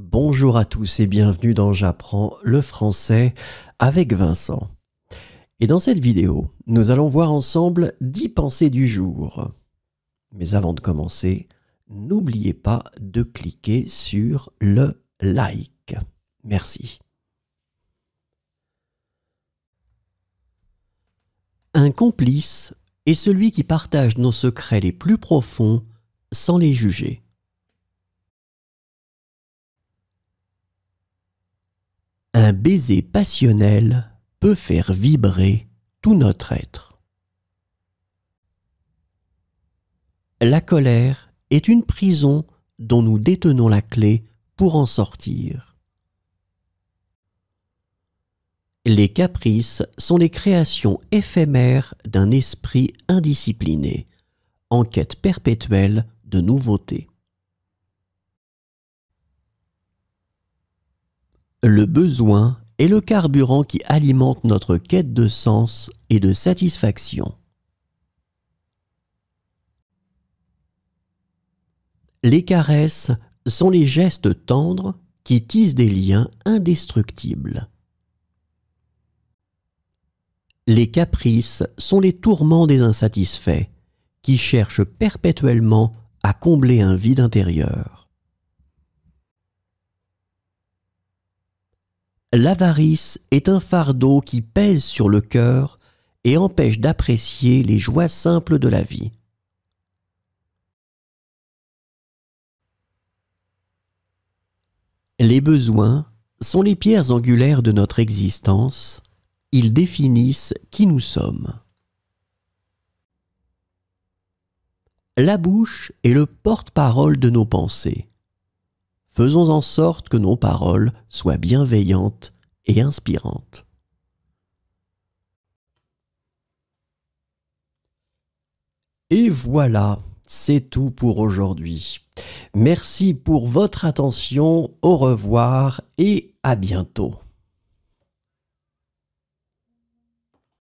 Bonjour à tous et bienvenue dans J'apprends le français avec Vincent. Et dans cette vidéo, nous allons voir ensemble 10 pensées du jour. Mais avant de commencer, n'oubliez pas de cliquer sur le like. Merci. Un complice est celui qui partage nos secrets les plus profonds sans les juger. un baiser passionnel peut faire vibrer tout notre être. La colère est une prison dont nous détenons la clé pour en sortir. Les caprices sont les créations éphémères d'un esprit indiscipliné, en quête perpétuelle de nouveautés. Le besoin est le carburant qui alimente notre quête de sens et de satisfaction. Les caresses sont les gestes tendres qui tissent des liens indestructibles. Les caprices sont les tourments des insatisfaits qui cherchent perpétuellement à combler un vide intérieur. L'avarice est un fardeau qui pèse sur le cœur et empêche d'apprécier les joies simples de la vie. Les besoins sont les pierres angulaires de notre existence, ils définissent qui nous sommes. La bouche est le porte-parole de nos pensées faisons en sorte que nos paroles soient bienveillantes et inspirantes. Et voilà, c'est tout pour aujourd'hui. Merci pour votre attention, au revoir et à bientôt.